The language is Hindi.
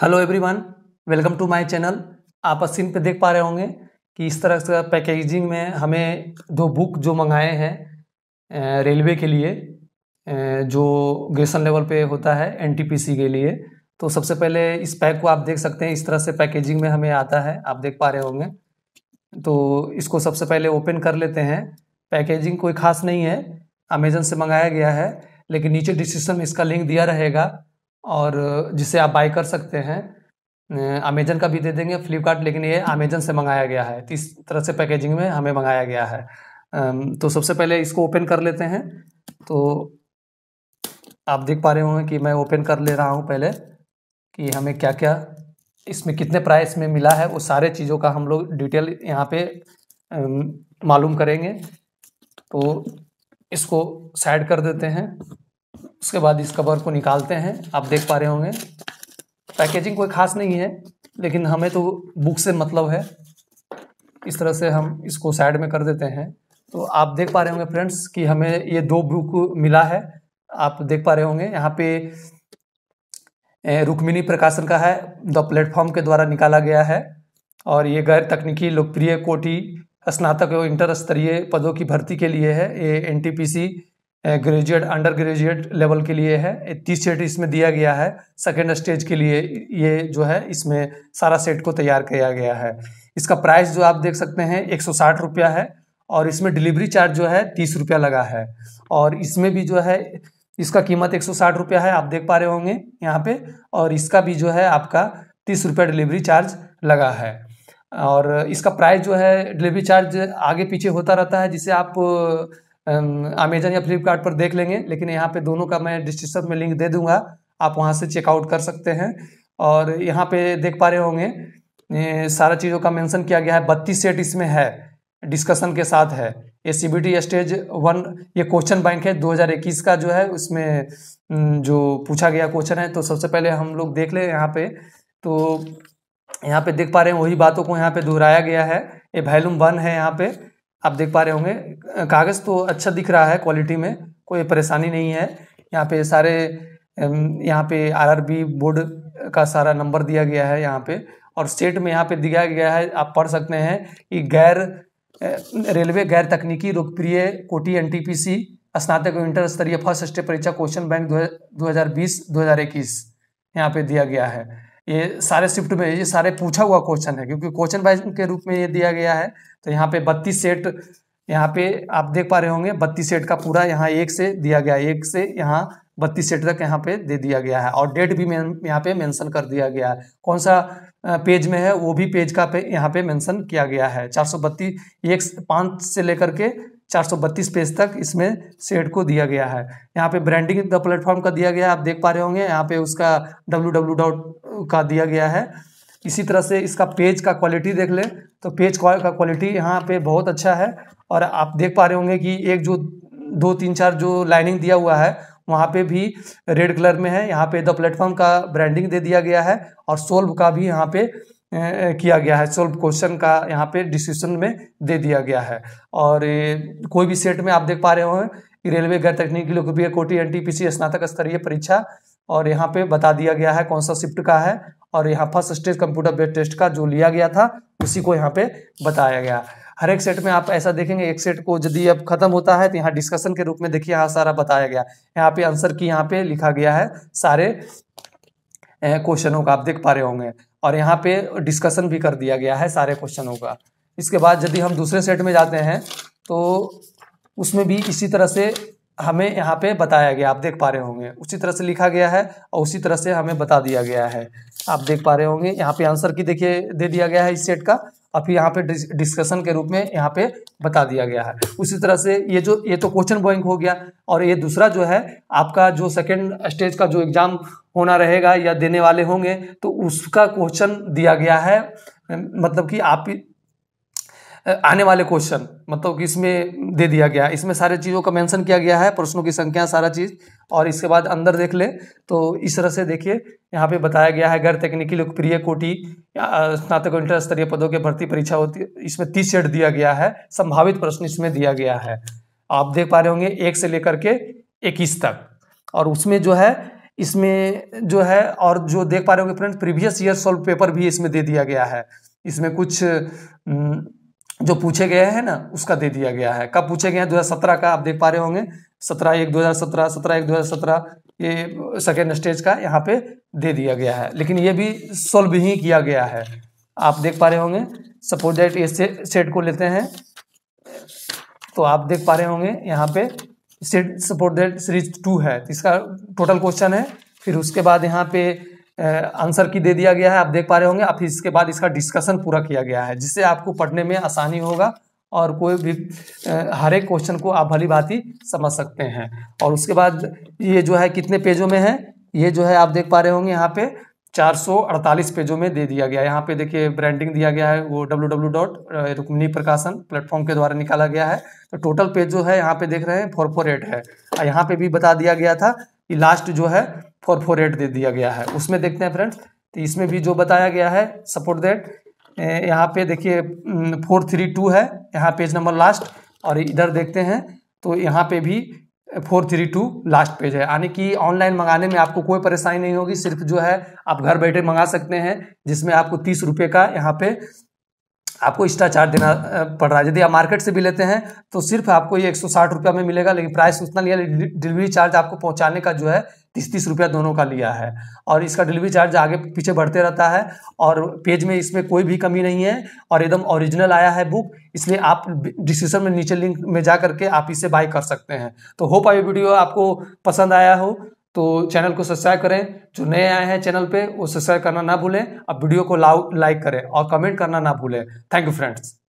hello everyone welcome to my channel आप स्क्रीन पे देख पा रहे होंगे कि इस तरह से पैकेजिंग में हमें दो बुक जो मंगाए हैं रेलवे के लिए जो ग्रेशन लेवल पे होता है एनटीपीसी के लिए तो सबसे पहले इस पैक को आप देख सकते हैं इस तरह से पैकेजिंग में हमें आता है आप देख पा रहे होंगे तो इसको सबसे पहले ओपन कर लेते हैं पैकेजिंग कोई खास नहीं है अमेजन से मंगाया गया है लेकिन नीचे डिस्क्रिप्शन में इसका लिंक दिया रहेगा और जिसे आप बाय कर सकते हैं अमेजन का भी दे देंगे फ्लिपकार्ट लेकिन ये अमेजन से मंगाया गया है इस तरह से पैकेजिंग में हमें मंगाया गया है तो सबसे पहले इसको ओपन कर लेते हैं तो आप देख पा रहे होंगे कि मैं ओपन कर ले रहा हूँ पहले कि हमें क्या क्या इसमें कितने प्राइस में मिला है वो सारे चीज़ों का हम लोग डिटेल यहाँ पे मालूम करेंगे तो इसको साइड कर देते हैं उसके बाद इस कवर को निकालते हैं आप देख पा रहे होंगे पैकेजिंग कोई खास नहीं है लेकिन हमें तो बुक से मतलब है इस तरह से हम इसको साइड में कर देते हैं तो आप देख पा रहे होंगे फ्रेंड्स कि हमें ये दो बुक मिला है आप देख पा रहे होंगे यहाँ पे रुक्मिनी प्रकाशन का है द प्लेटफॉर्म के द्वारा निकाला गया है और ये गैर तकनीकी लोकप्रिय कोटि स्नातक एवं इंटर स्तरीय पदों की भर्ती के लिए है ये एन ग्रेजुएट अंडर ग्रेजुएट लेवल के लिए है तीस सेट इसमें दिया गया है सेकेंड स्टेज के लिए ये जो है इसमें सारा सेट को तैयार किया गया है इसका प्राइस जो आप देख सकते हैं एक सौ साठ रुपया है और इसमें डिलीवरी चार्ज जो है तीस रुपया लगा है और इसमें भी जो है इसका कीमत एक सौ साठ रुपया है आप देख पा रहे होंगे यहाँ पे और इसका भी जो है आपका तीस रुपया डिलीवरी चार्ज लगा है और इसका प्राइस जो है डिलीवरी चार्ज आगे पीछे होता रहता है जिसे आप अमेजन या फ्लिपकार्ट पर देख लेंगे लेकिन यहाँ पे दोनों का मैं डिस्क्रिप्शन में लिंक दे दूंगा आप वहाँ से चेकआउट कर सकते हैं और यहाँ पे देख पा रहे होंगे सारा चीज़ों का मेंशन किया गया है बत्तीस सेट इसमें है डिस्कशन के साथ है ये सी स्टेज वन ये क्वेश्चन बैंक है 2021 का जो है उसमें जो पूछा गया क्वेश्चन है तो सबसे पहले हम लोग देख लें यहाँ पे तो यहाँ पे देख पा रहे हैं वही बातों को यहाँ पे दोहराया गया है ये वैल्यूम वन है यहाँ पे आप देख पा रहे होंगे कागज़ तो अच्छा दिख रहा है क्वालिटी में कोई परेशानी नहीं है यहाँ पे सारे यहाँ पे आरआरबी बोर्ड का सारा नंबर दिया गया है यहाँ पे और स्टेट में यहाँ पे दिया गया है आप पढ़ सकते हैं कि गैर रेलवे गैर तकनीकी लोकप्रिय कोटी एन स्नातक और इंटर स्तरीय फर्स्ट स्टेप परीक्षा क्वेश्चन बैंक दो हज़ार बीस दो हज़ार इक्कीस यहाँ पे दिया गया है ये सारे शिफ्ट में ये सारे पूछा हुआ क्वेश्चन है क्योंकि क्वेश्चन वाइज के रूप में ये दिया गया है तो यहाँ पे बत्तीस सेट यहाँ पे आप देख पा रहे होंगे बत्तीस सेट का पूरा यहाँ एक से दिया गया एक से यहाँ बत्तीस सेट तक यहाँ पे दे दिया गया है और डेट भी यहाँ पे मेंशन कर दिया गया है कौन सा पेज में है वो भी पेज का पे यहाँ पे मेंशन किया गया है चार सौ बत्तीस एक पाँच से लेकर के 432 पेज तक इसमें सेट को दिया गया है यहाँ पे ब्रांडिंग द प्लेटफॉर्म का दिया गया है आप देख पा रहे होंगे यहाँ पे उसका डब्ल्यू डॉट का दिया गया है इसी तरह से इसका पेज का क्वालिटी देख लें तो पेज का क्वालिटी यहाँ पे बहुत अच्छा है और आप देख पा रहे होंगे कि एक जो दो तीन चार जो लाइनिंग दिया हुआ है वहाँ पे भी रेड कलर में है यहाँ पे द प्लेटफॉर्म का ब्रांडिंग दे दिया गया है और सोल्व का भी यहाँ पे किया गया है सोल्व क्वेश्चन का यहाँ पे डिस्क्रिप्शन में दे दिया गया है और कोई भी सेट में आप देख पा रहे हो रेलवे गैर तकनीकी लोकप्रिय कोटी सी स्नातक स्तरीय परीक्षा और यहाँ पे बता दिया गया है कौन सा शिफ्ट का है और यहाँ first stage computer based test का जो लिया गया था उसी को यहाँ पे बताया गया हर एक सेट में आप ऐसा देखेंगे एक सेट को यदि अब खत्म होता है तो यहाँ डिस्कशन के रूप में देखिए यहाँ सारा बताया गया यहाँ पे आंसर की यहाँ पे लिखा गया है सारे क्वेश्चनों का आप देख पा रहे होंगे और यहाँ पे डिस्कशन भी कर दिया गया है सारे क्वेश्चनों का इसके बाद यदि हम दूसरे सेट में जाते हैं तो उसमें भी इसी तरह से हमें यहाँ पे बताया गया आप देख पा रहे होंगे उसी तरह से लिखा गया है और उसी तरह से हमें बता दिया गया है आप देख पा रहे होंगे यहाँ पे आंसर की देखिए दे दिया गया है इस सेट का और फिर यहाँ पे डिस्कशन के रूप में यहाँ पे बता दिया गया है उसी तरह से ये जो ये तो क्वेश्चन बोइंग हो गया और ये दूसरा जो है आपका जो सेकेंड स्टेज का जो एग्जाम होना रहेगा या देने वाले होंगे तो उसका क्वेश्चन दिया गया है मतलब कि आप आने वाले क्वेश्चन मतलब कि इसमें दे दिया गया इसमें सारे चीज़ों का मेंशन किया गया है प्रश्नों की संख्या सारा चीज़ और इसके बाद अंदर देख ले तो इस तरह से देखिए यहाँ पे बताया गया है गैर तकनीकी लोकप्रिय कोटि स्नातक इंटर स्तरीय पदों की भर्ती परीक्षा होती है इसमें तीस सेट दिया गया है संभावित प्रश्न इसमें दिया गया है आप देख पा रहे होंगे एक से लेकर के इक्कीस तक और उसमें जो है इसमें जो है और जो देख पा रहे होंगे friend previous year solve paper भी इसमें दे दिया गया है इसमें कुछ न, जो पूछे गए हैं ना उसका दे दिया गया है कब पूछे गए हैं 2017 का आप देख पा रहे होंगे 17 एक 2017 17 एक 2017 ये सेकेंड स्टेज का यहाँ पे दे दिया गया है लेकिन ये भी सोल्व ही किया गया है आप देख पा रहे होंगे सपोज डेट ये से, सेट को लेते हैं तो आप देख पा रहे होंगे यहाँ पे set support that series two है तो इसका टोटल क्वेश्चन है फिर उसके बाद यहाँ पे आंसर की दे दिया गया है आप देख पा रहे होंगे अब इसके बाद इसका डिस्कशन पूरा किया गया है जिससे आपको पढ़ने में आसानी होगा और कोई भी हर एक क्वेश्चन को आप भली भांति समझ सकते हैं और उसके बाद ये जो है कितने पेजों में है ये जो है आप देख पा रहे होंगे यहाँ पे 448 पेजों में दे दिया गया है यहाँ पे देखिए ब्रांडिंग दिया गया है वो डब्ल्यू डब्ल्यू डॉट रुक्मिनी प्रकाशन प्लेटफॉर्म के द्वारा निकाला गया है तो टोटल पेज जो है यहाँ पे देख रहे हैं फोर फोर एट है और यहाँ पे भी बता दिया गया था लास्ट जो है फोर फोर एट दे दिया गया है उसमें देखते हैं फ्रेंड्स तो इसमें भी जो बताया गया है सपोर्ट दैट यहाँ पे देखिए फोर थ्री टू है यहाँ पेज नंबर लास्ट और इधर देखते हैं तो यहाँ पे भी four three two last page है यानी कि ऑनलाइन मंगाने में आपको कोई परेशानी नहीं होगी सिर्फ जो है आप घर बैठे मंगा सकते हैं जिसमें आपको तीस रुपये का यहाँ पे आपको एक्स्ट्रा चार्ज देना पड़ रहा है यदि आप मार्केट से भी लेते हैं तो सिर्फ आपको ये एक सौ साठ रुपया में मिलेगा लेकिन प्राइस उतना लिया डिलीवरी चार्ज आपको पहुंचाने का जो है तीस तीस रुपया दोनों का लिया है और इसका डिलीवरी चार्ज आगे पीछे बढ़ते रहता है और पेज में इसमें कोई भी कमी नहीं है और एकदम ओरिजिनल आया है बुक इसलिए आप डिस्क्रिप्शन में नीचे लिंक में जा करके आप इसे बाय कर सकते हैं तो होप आई वीडियो आपको पसंद आया हो तो चैनल को सब्सक्राइब करें जो नए आए हैं चैनल पे वो सब्सक्राइब करना ना भूलें अब वीडियो को लाइक करें और कमेंट करना ना भूलें थैंक यू फ्रेंड्स